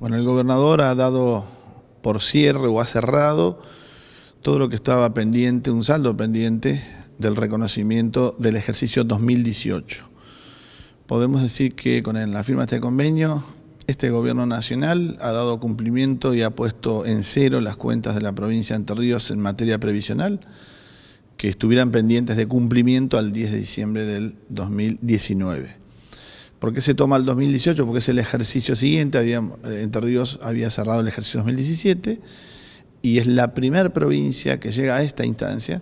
Bueno, el gobernador ha dado por cierre o ha cerrado todo lo que estaba pendiente, un saldo pendiente del reconocimiento del ejercicio 2018. Podemos decir que con la firma de este convenio, este gobierno nacional ha dado cumplimiento y ha puesto en cero las cuentas de la provincia de Entre Ríos en materia previsional, que estuvieran pendientes de cumplimiento al 10 de diciembre del 2019. ¿Por qué se toma el 2018? Porque es el ejercicio siguiente, había, eh, Entre Ríos había cerrado el ejercicio 2017 y es la primera provincia que llega a esta instancia,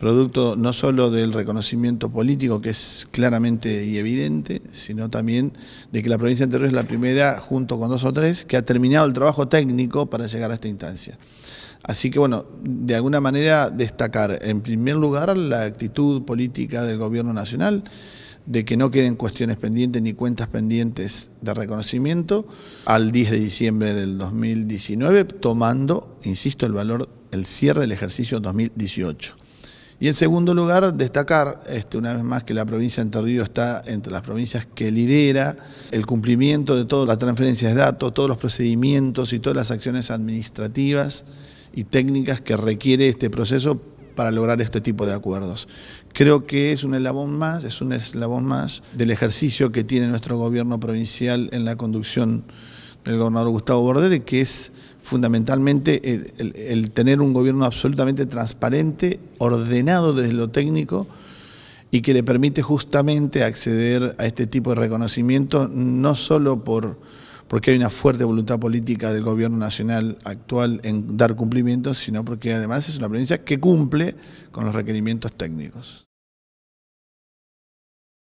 producto no solo del reconocimiento político que es claramente y evidente, sino también de que la provincia de Entre es la primera, junto con dos o tres, que ha terminado el trabajo técnico para llegar a esta instancia. Así que bueno, de alguna manera destacar en primer lugar la actitud política del gobierno nacional, de que no queden cuestiones pendientes ni cuentas pendientes de reconocimiento al 10 de diciembre del 2019, tomando, insisto, el valor, el cierre del ejercicio 2018. Y en segundo lugar, destacar este, una vez más que la provincia de Entre Ríos está entre las provincias que lidera el cumplimiento de todas las transferencias de datos, todos los procedimientos y todas las acciones administrativas y técnicas que requiere este proceso para lograr este tipo de acuerdos. Creo que es un eslabón más, es un eslabón más del ejercicio que tiene nuestro gobierno provincial en la conducción del gobernador Gustavo bordere que es fundamentalmente el, el tener un gobierno absolutamente transparente, ordenado desde lo técnico, y que le permite justamente acceder a este tipo de reconocimiento, no solo por porque hay una fuerte voluntad política del gobierno nacional actual en dar cumplimiento, sino porque además es una provincia que cumple con los requerimientos técnicos.